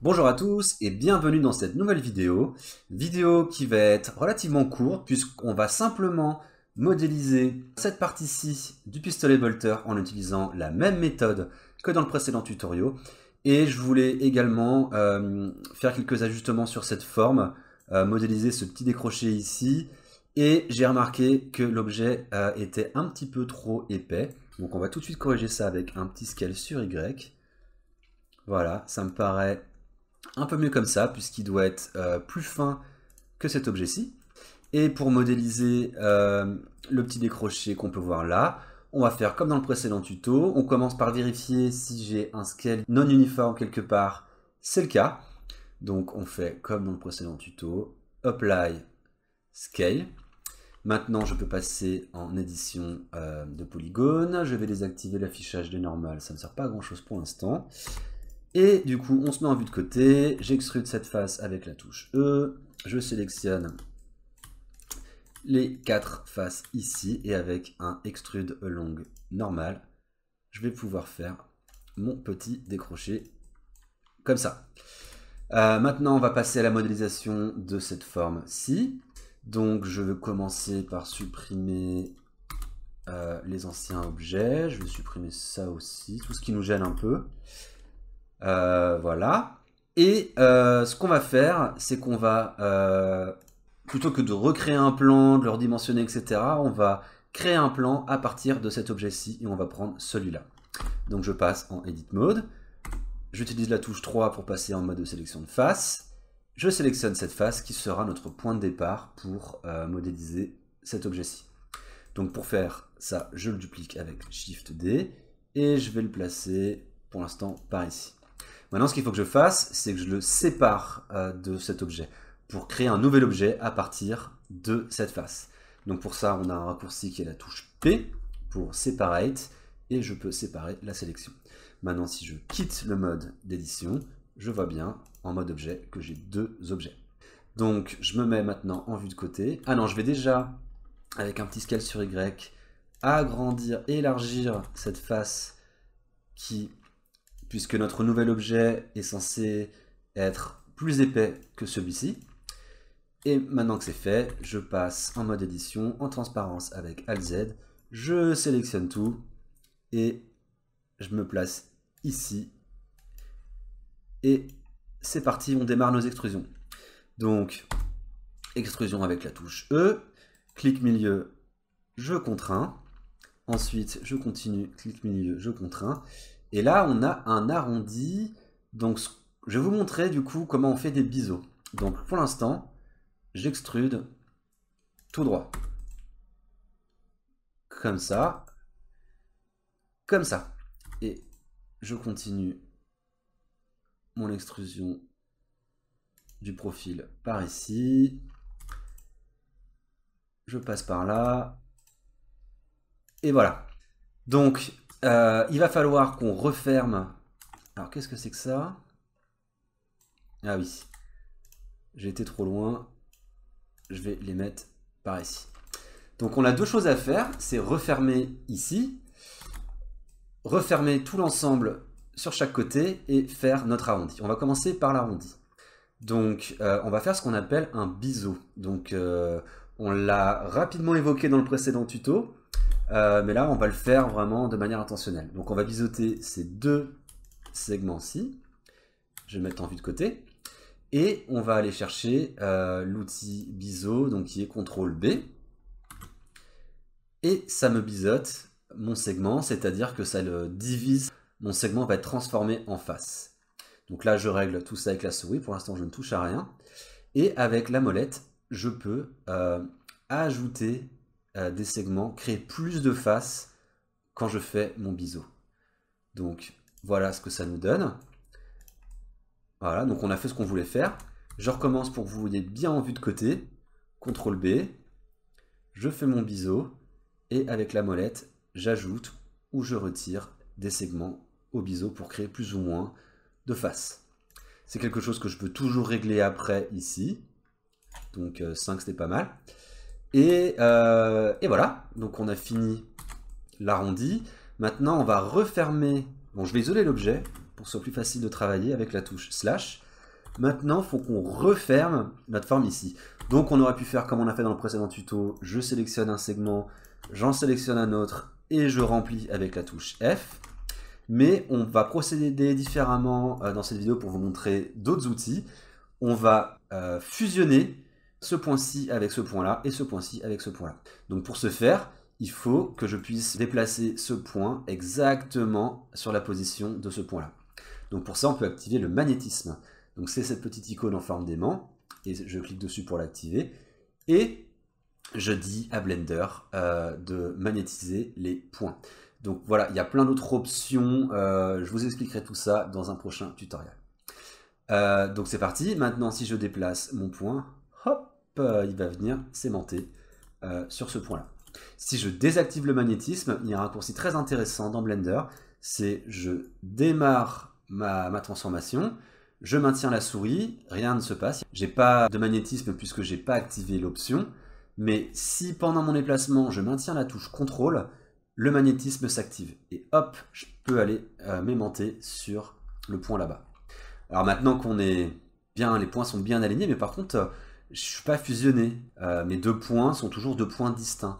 Bonjour à tous et bienvenue dans cette nouvelle vidéo. Vidéo qui va être relativement courte puisqu'on va simplement modéliser cette partie-ci du pistolet Bolter en utilisant la même méthode que dans le précédent tutoriel. Et je voulais également euh, faire quelques ajustements sur cette forme, euh, modéliser ce petit décroché ici. Et j'ai remarqué que l'objet euh, était un petit peu trop épais. Donc on va tout de suite corriger ça avec un petit scale sur Y. Voilà, ça me paraît un peu mieux comme ça, puisqu'il doit être euh, plus fin que cet objet-ci. Et pour modéliser euh, le petit décroché qu'on peut voir là, on va faire comme dans le précédent tuto, on commence par vérifier si j'ai un scale non uniforme quelque part, c'est le cas. Donc on fait comme dans le précédent tuto, apply scale. Maintenant je peux passer en édition euh, de polygone, je vais désactiver l'affichage des normales, ça ne sert pas à grand chose pour l'instant. Et du coup, on se met en vue de côté, j'extrude cette face avec la touche E, je sélectionne les quatre faces ici, et avec un extrude long normal, je vais pouvoir faire mon petit décroché comme ça. Euh, maintenant, on va passer à la modélisation de cette forme-ci. Donc, je vais commencer par supprimer euh, les anciens objets. Je vais supprimer ça aussi, tout ce qui nous gêne un peu. Euh, voilà. Et euh, ce qu'on va faire, c'est qu'on va, euh, plutôt que de recréer un plan, de le redimensionner, etc., on va créer un plan à partir de cet objet-ci et on va prendre celui-là. Donc je passe en Edit Mode. J'utilise la touche 3 pour passer en mode de sélection de face. Je sélectionne cette face qui sera notre point de départ pour modéliser cet objet-ci. Donc pour faire ça, je le duplique avec Shift D et je vais le placer pour l'instant par ici. Maintenant, ce qu'il faut que je fasse, c'est que je le sépare euh, de cet objet pour créer un nouvel objet à partir de cette face. Donc pour ça, on a un raccourci qui est la touche P pour Separate, et je peux séparer la sélection. Maintenant, si je quitte le mode d'édition, je vois bien en mode objet que j'ai deux objets. Donc je me mets maintenant en vue de côté. Ah non, je vais déjà, avec un petit scale sur Y, agrandir, élargir cette face qui puisque notre nouvel objet est censé être plus épais que celui-ci. Et maintenant que c'est fait, je passe en mode édition, en transparence avec Alt Z, je sélectionne tout et je me place ici. Et c'est parti, on démarre nos extrusions. Donc, extrusion avec la touche E, clic milieu, je contrains. Ensuite, je continue, clic milieu, je contrains. Et là, on a un arrondi. Donc, je vais vous montrer du coup comment on fait des biseaux. Donc, pour l'instant, j'extrude tout droit. Comme ça. Comme ça. Et je continue mon extrusion du profil par ici. Je passe par là. Et voilà. Donc, euh, il va falloir qu'on referme. Alors, qu'est-ce que c'est que ça Ah oui. J'ai été trop loin. Je vais les mettre par ici. Donc, on a deux choses à faire. C'est refermer ici. Refermer tout l'ensemble sur chaque côté et faire notre arrondi. On va commencer par l'arrondi. Donc, euh, on va faire ce qu'on appelle un biseau. Donc, euh, on l'a rapidement évoqué dans le précédent tuto. Euh, mais là, on va le faire vraiment de manière intentionnelle. Donc on va biseauter ces deux segments-ci. Je vais mettre en vue de côté. Et on va aller chercher euh, l'outil biseau, donc qui est CTRL B. Et ça me biseaute mon segment, c'est-à-dire que ça le divise. Mon segment va être transformé en face. Donc là, je règle tout ça avec la souris. Pour l'instant, je ne touche à rien. Et avec la molette, je peux euh, ajouter des segments, créer plus de faces quand je fais mon biseau. Donc voilà ce que ça nous donne. Voilà, donc on a fait ce qu'on voulait faire. Je recommence pour que vous voyez bien en vue de côté. CTRL B, je fais mon biseau, et avec la molette, j'ajoute ou je retire des segments au biseau pour créer plus ou moins de faces. C'est quelque chose que je peux toujours régler après ici. Donc 5, euh, c'était pas mal. Euh, et, voilà, donc on a fini l'arrondi. Maintenant, on va refermer... Bon, je vais isoler l'objet pour que ce soit plus facile de travailler avec la touche slash. Maintenant, il faut qu'on referme notre forme ici. Donc, on aurait pu faire comme on a fait dans le précédent tuto. Je sélectionne un segment, j'en sélectionne un autre et je remplis avec la touche F. Mais on va procéder différemment euh, dans cette vidéo pour vous montrer d'autres outils. On va euh, fusionner ce point-ci avec ce point-là et ce point-ci avec ce point-là. Donc pour ce faire, il faut que je puisse déplacer ce point exactement sur la position de ce point-là. Donc pour ça, on peut activer le magnétisme. Donc c'est cette petite icône en forme d'aimant, et je clique dessus pour l'activer, et je dis à Blender euh, de magnétiser les points. Donc voilà, il y a plein d'autres options, euh, je vous expliquerai tout ça dans un prochain tutoriel. Euh, donc c'est parti, maintenant si je déplace mon point, il va venir s'aimanter euh, sur ce point-là. Si je désactive le magnétisme, il y a un raccourci très intéressant dans Blender, c'est je démarre ma, transformation, je maintiens la souris, rien ne se passe, j'ai pas de magnétisme puisque j'ai pas activé l'option, mais si pendant mon déplacement je maintiens la touche contrôle, le magnétisme s'active et hop, je peux aller euh, m'aimanter sur le point là-bas. Alors maintenant qu'on est bien, les points sont bien alignés, mais par contre, euh, je suis pas fusionné. Euh, mes deux points sont toujours deux points distincts.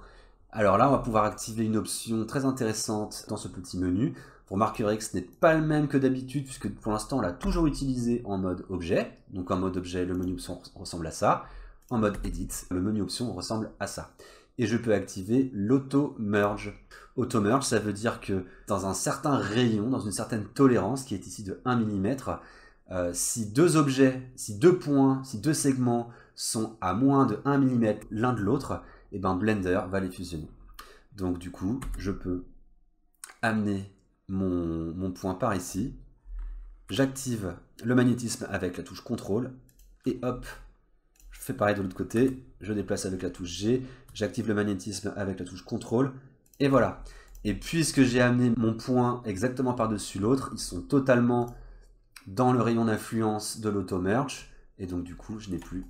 Alors là, on va pouvoir activer une option très intéressante dans ce petit menu. Vous remarquerez que ce n'est pas le même que d'habitude, puisque pour l'instant, on l'a toujours utilisé en mode objet. Donc en mode objet, le menu option ressemble à ça. En mode edit, le menu option ressemble à ça. Et je peux activer l'auto-merge. Auto-merge, ça veut dire que dans un certain rayon, dans une certaine tolérance, qui est ici de 1 mm, euh, si deux objets, si deux points, si deux segments sont à moins de 1 mm l'un de l'autre, et eh ben Blender va les fusionner. Donc du coup, je peux amener mon, mon point par ici, j'active le magnétisme avec la touche CTRL, et hop, je fais pareil de l'autre côté, je déplace avec la touche G, j'active le magnétisme avec la touche CTRL, et voilà. Et puisque j'ai amené mon point exactement par-dessus l'autre, ils sont totalement dans le rayon d'influence de l'auto-merge, et donc du coup, je n'ai plus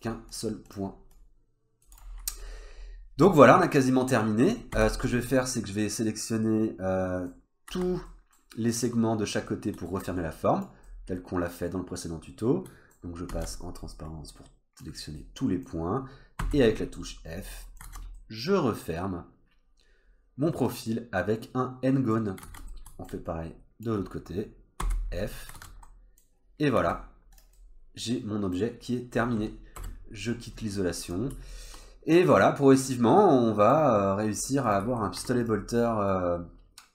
qu'un seul point. Donc voilà, on a quasiment terminé. Euh, ce que je vais faire, c'est que je vais sélectionner euh, tous les segments de chaque côté pour refermer la forme, tel qu'on l'a fait dans le précédent tuto. Donc je passe en transparence pour sélectionner tous les points. Et avec la touche F, je referme mon profil avec un N-gone. On fait pareil de l'autre côté. F. Et voilà, j'ai mon objet qui est terminé je quitte l'isolation. Et voilà, progressivement, on va euh, réussir à avoir un pistolet bolter euh,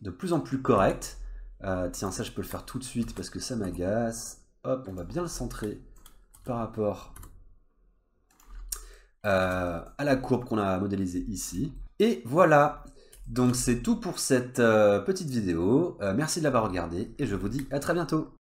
de plus en plus correct. Euh, tiens, ça, je peux le faire tout de suite parce que ça m'agace. Hop, on va bien le centrer par rapport à la courbe qu'on a modélisée ici. Et voilà, donc c'est tout pour cette petite vidéo. merci de l'avoir regardée et je vous dis à très bientôt.